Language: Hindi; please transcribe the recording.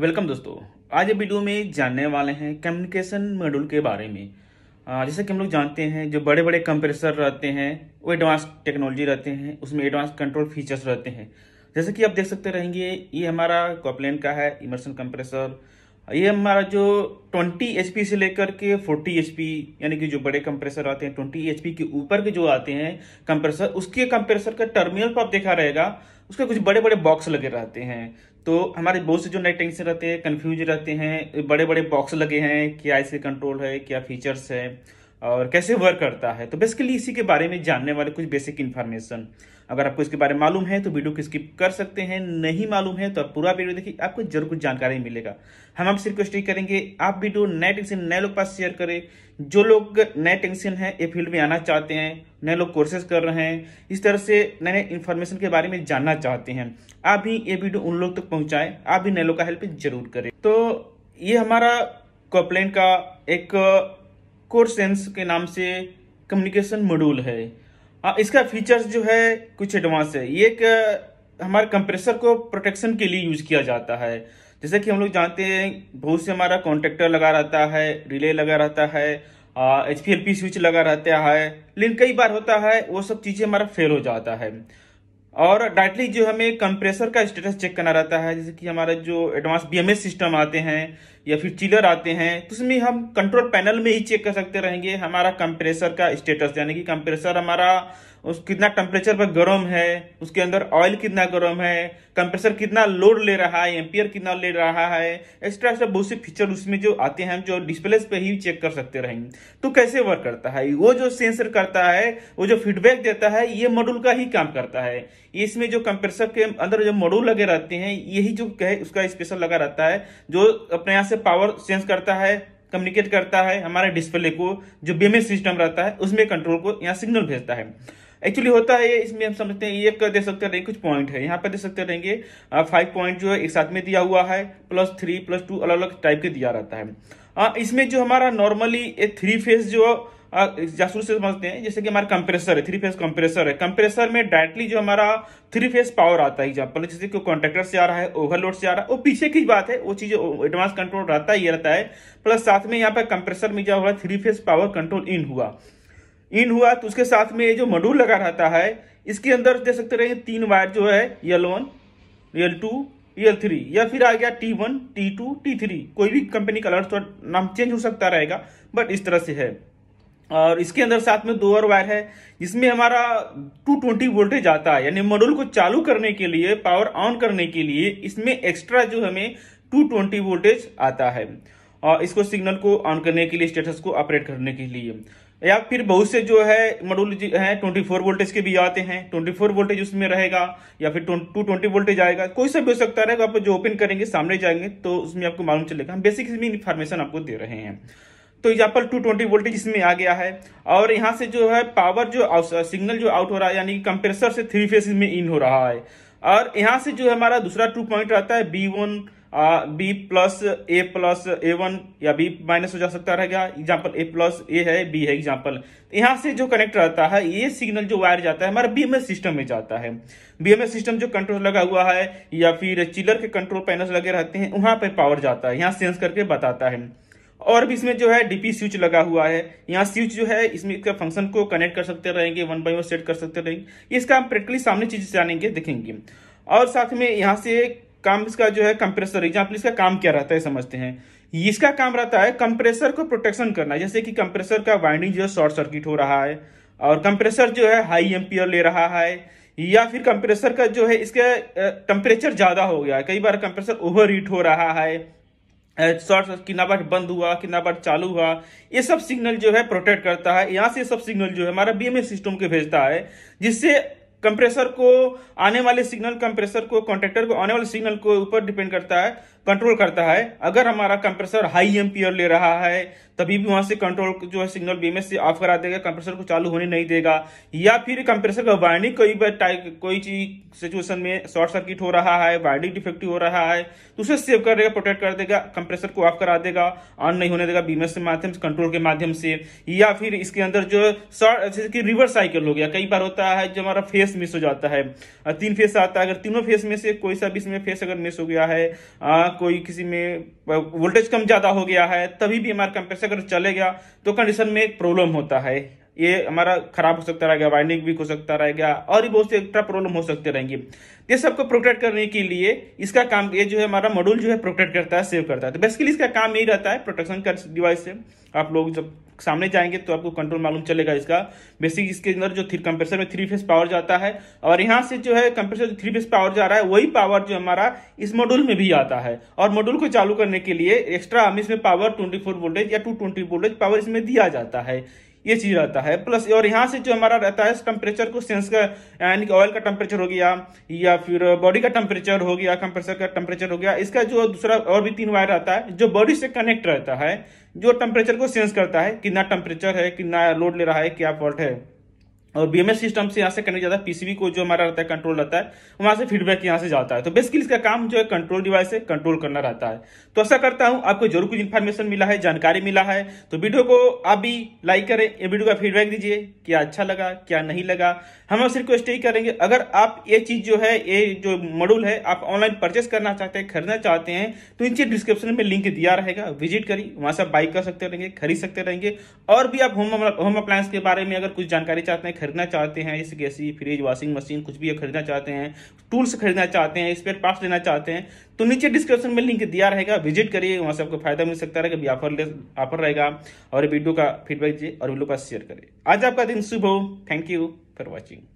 वेलकम दोस्तों आज वीडियो में जानने वाले हैं कम्युनिकेशन मॉड्यूल के बारे में जैसे कि हम लोग जानते हैं जो बड़े बड़े कंप्रेसर रहते हैं वो एडवांस टेक्नोलॉजी रहते हैं उसमें एडवांस कंट्रोल फीचर्स रहते हैं जैसे कि आप देख सकते रहेंगे ये हमारा कॉपलैंड का है इमर्सन कंप्रेसर ये हमारा जो 20 एच से लेकर के 40 एच यानी कि जो बड़े कंप्रेसर आते हैं 20 एच के ऊपर के जो आते हैं कंप्रेसर उसके कंप्रेसर का टर्मिनल पर तो आप देखा रहेगा उसके कुछ बड़े बड़े बॉक्स लगे रहते हैं तो हमारे बहुत से जो नए टेंशन रहते हैं कंफ्यूज रहते हैं बड़े बड़े बॉक्स लगे हैं क्या इसे कंट्रोल है क्या फीचर्स है और कैसे वर्क करता है तो बेसिकली इसी के बारे में जानने वाले कुछ बेसिक इन्फॉर्मेशन अगर आपको इसके बारे में मालूम है तो वीडियो को स्किप कर सकते हैं नहीं मालूम है तो आप पूरा वीडियो देखिए आपको जरूर कुछ जानकारी मिलेगा हम आपसे रिक्वेस्ट ही करेंगे आप वीडियो नए टेंशन नए लोग पास शेयर करें जो लोग नए टेंशन है ये फील्ड में आना चाहते हैं नए लोग कोर्सेज कर रहे हैं इस तरह से नए नए इन्फॉर्मेशन के बारे में जानना चाहते हैं आप भी ये वीडियो उन लोग तक तो पहुंचाएं आप भी नए लोग का हेल्प जरूर करें तो ये हमारा कॉपलैंड का एक कोर सेंस के नाम से कम्युनिकेशन मॉड्यूल है इसका फीचर्स जो है कुछ एडवांस है ये एक हमारे कंप्रेसर को प्रोटेक्शन के लिए यूज किया जाता है जैसे कि हम लोग जानते हैं बहुत से हमारा कॉन्ट्रेक्टर लगा रहता है रिले लगा रहता है एच पी स्विच लगा रहता है लेकिन कई बार होता है वो सब चीज़ें हमारा फेल हो जाता है और डायरेक्टली जो हमें कंप्रेसर का स्टेटस चेक करना रहता है जैसे कि हमारा जो एडवांस बीएमएस सिस्टम आते हैं या फिर चिलर आते हैं तो उसमें हम कंट्रोल पैनल में ही चेक कर सकते रहेंगे हमारा कंप्रेसर का स्टेटस यानी कि कंप्रेसर हमारा उस कितना टेम्परेचर पर गर्म है उसके अंदर ऑयल कितना गर्म है कंप्रेसर कितना लोड ले रहा है एम्पियर कितना ले रहा है एक्स्ट्रा एक्स्ट्रा बहुत से फीचर उसमें जो आते हैं हम जो डिस्प्ले पे ही चेक कर सकते रहेंगे तो कैसे वर्क करता है वो जो सेंसर करता है वो जो फीडबैक देता है ये मॉड्यूल का ही काम करता है इसमें जो कंप्रेसर के अंदर जो मॉड्यूल लगे रहते हैं यही जो कहे उसका स्पेशल लगा रहता है जो अपने यहाँ से पावर सेंस करता है कम्युनिकेट करता है हमारे डिस्प्ले को जो बीमे सिस्टम रहता है उसमें कंट्रोल को यहाँ सिग्नल भेजता है एक्चुअली होता है इसमें हम समझते हैं एक दे सकते रहेंगे कुछ पॉइंट है यहाँ पर दे सकते रहेंगे फाइव पॉइंट जो है एक साथ में दिया हुआ है प्लस थ्री प्लस टू अलग अलग टाइप के दिया रहता है आ, इसमें जो हमारा नॉर्मली थ्री फेज जो जासूस से समझते हैं जैसे कि हमारा कंप्रेसर है थ्री फेज कंप्रेसर है कंप्रेसर में डायरेक्टली जो हमारा थ्री फेज पावर आता है एग्जाम्पल जैसे कि कॉन्ट्रेक्टर से आ रहा है ओवरलोड से आ रहा है वो पीछे की बात है वो चीज एडवांस कंट्रोल रहता ही रहता है प्लस साथ में यहाँ पर कंप्रेसर में जो हुआ three phase power control in हुआ इन हुआ तो उसके साथ में ये जो मडूल लगा रहता है इसके अंदर दे सकते रहे तीन वायर जो है L one L two L three या फिर आ गया T one T two T three कोई भी कंपनी कलर तो नाम चेंज हो सकता रहेगा बट इस तरह से है और इसके अंदर साथ में दो और वायर है जिसमें हमारा 220 वोल्टेज आता है यानी मॉड्यूल को चालू करने के लिए पावर ऑन करने के लिए इसमें एक्स्ट्रा जो हमें 220 वोल्टेज आता है और इसको सिग्नल को ऑन करने के लिए स्टेटस को ऑपरेट करने के लिए या फिर बहुत से जो है मॉड्यूल हैं फोर वोल्टेज के भी आते हैं ट्वेंटी फोर वोल्टेज उसमें रहेगा या फिर टू ट्वेंटी वोल्टेज आएगा कोई सा भी हो सकता रहेगा आप जो ओपन करेंगे सामने जाएंगे तो उसमें आपको मालूम चलेगा हम बेसिक इसमें इन्फॉर्मेशन आपको दे रहे हैं तो एग्जाम्पल टू ट्वेंटी वोल्टेज इसमें आ गया है और यहाँ से जो है पावर जो सिग्नल जो आउट हो रहा है यानी कंप्रेसर से थ्री फेज में इन हो रहा है और यहाँ से जो हमारा दूसरा टू पॉइंट रहता है B one B plus A plus A one या बी माइनस हो जा सकता रहेगा एग्जाम्पल ए प्लस ए है बी है एग्जाम्पल तो यहाँ से जो कनेक्ट रहता है ये सिग्नल जो वायर जाता है हमारा बी एम सिस्टम में जाता है बी एम सिस्टम जो कंट्रोल लगा हुआ है या फिर चिलर के कंट्रोल पैनल लगे रहते हैं वहां पर पावर जाता है यहाँ सेंस करके बताता है और भी इसमें जो है डीपी स्विच लगा हुआ है यहाँ स्विच जो है इसमें इसका फंक्शन को कनेक्ट कर सकते रहेंगे वन बाई वन सेट कर सकते रहेंगे इसका हम प्रैक्टिकली सामने चीज़ जानेंगे देखेंगे और साथ में यहाँ से काम इसका जो है कंप्रेसर एग्जाम्पल इसका काम क्या रहता है समझते हैं इसका काम रहता है कंप्रेसर को प्रोटेक्शन करना जैसे कि कंप्रेसर का वाइंडिंग जो है शॉर्ट सर्किट हो रहा है और कंप्रेसर जो है हाई एम्पियर ले रहा है या फिर कंप्रेसर का जो है इसका टेम्परेचर ज़्यादा हो गया है कई बार कंप्रेसर ओवर हीट हो रहा है शॉर्ट कितना बार बंद हुआ कितना बार चालू हुआ ये सब सिग्नल जो है प्रोटेक्ट करता है यहाँ से सब सिग्नल जो है हमारा बीएमएस सिस्टम के भेजता है जिससे कंप्रेसर को आने वाले सिग्नल कंप्रेसर को कॉन्ट्रेक्टर को आने वाले सिग्नल को ऊपर डिपेंड करता है कंट्रोल करता है अगर हमारा कंप्रेसर हाई एम्पियर ले रहा है तभी भी वहां से कंट्रोल जो है सिग्नल बीमेस से ऑफ करा देगा कंप्रेसर को चालू होने नहीं देगा या फिर कंप्रेसर का वायरिंग कोई कोई चीज सिचुएशन में शॉर्ट सर्किट हो रहा है वायरिंग डिफेक्टिव हो रहा है तो उसे सेव कर देगा प्रोटेक्ट कर देगा कंप्रेसर को ऑफ करा देगा ऑन नहीं होने देगा बीमेस के माध्यम से कंट्रोल के माध्यम से या फिर इसके अंदर जो शॉर्ट जैसे कि रिवर्स साइकिल हो गया कई बार होता है जो हमारा फेस मिस हो जाता है तीन फेस आता है अगर तीनों फेस में से कोई सा भी इसमें फेस अगर मिस हो गया है कोई किसी में वोल्टेज कम ज़्यादा हो गया है तभी भी हमारा कंप्रेसर अगर चले गया तो कंडीशन में एक प्रॉब्लम होता है ये हमारा खराब हो सकता रहेगा वाइंडिंग वीक हो सकता रहेगा और भी बहुत से एक्स्ट्रा प्रॉब्लम हो सकते रहेंगे ये सबको प्रोटेक्ट करने के लिए इसका काम ये जो है हमारा मॉड्यूल जो है प्रोटेक्ट करता है सेव करता है तो बेसिकली इसका काम यही रहता है प्रोटेक्शन डिवाइस से आप लोग जब सामने जाएंगे तो आपको कंट्रोल मालूम चलेगा इसका बेसिक इसके अंदर जो कंप्रेसर में थ्री फेस पावर जाता है और यहाँ से जो है कंप्रेसर जो थ्री फेस पावर जा रहा है वही पावर जो हमारा इस मॉड्यूल में भी आता है और मॉड्यूल को चालू करने के लिए एक्स्ट्रा हम इसमें पावर ट्वेंटी वोल्टेज या टू वोल्टेज पावर इसमें दिया जाता है ये चीज रहता है प्लस और यहाँ से जो हमारा रहता है टेम्परेचर को सेंस का यानी कि ऑयल का टेम्परेचर हो गया या फिर बॉडी का टेम्परेचर हो गया कंप्रेसर का टेम्परेचर हो गया इसका जो दूसरा और भी तीन वायर रहता है जो बॉडी से कनेक्ट रहता है जो टेम्परेचर को सेंस करता है कितना टेम्परेचर है कितना लोड ले रहा है क्या फॉल्ट है और बीएमएस सिस्टम से यहाँ से कनेक्ट जाता है पीसीबी को जो हमारा रहता है कंट्रोल रहता है वहां से फीडबैक यहाँ से जाता है तो बेसिकली इसका काम जो है कंट्रोल डिवाइस से कंट्रोल करना रहता है तो ऐसा करता हूँ आपको जरूर कुछ इन्फॉर्मेशन मिला है जानकारी मिला है तो वीडियो को आप भी लाइक करें ये वीडियो का फीडबैक दीजिए क्या अच्छा लगा क्या नहीं लगा हम आपसे रिक्वेस्ट यही करेंगे अगर आप ये चीज़ जो है ये जो मॉड्यूल है आप ऑनलाइन परचेस करना चाहते हैं खरीदना चाहते हैं तो इनसे डिस्क्रिप्शन में लिंक दिया रहेगा विजिट करिए वहां से आप बाई कर सकते रहेंगे खरीद सकते रहेंगे और भी आप होम होम अप्लायंस के बारे में अगर कुछ जानकारी चाहते हैं खरीदना चाहते हैं जैसे कि ऐसी फ्रिज वॉशिंग मशीन कुछ भी खरीदना चाहते हैं टूल्स खरीदना चाहते हैं स्पेयर पार्ट्स लेना चाहते हैं तो नीचे डिस्क्रिप्शन में लिंक दिया रहेगा विजिट करिए वहाँ से आपको फायदा मिल सकता रहेगा भी ऑफर ऑफर रहेगा और वीडियो का फीडबैक दीजिए और वीडियो का शेयर करिए आज आपका दिन शुभ हो थैंक यू फॉर वॉचिंग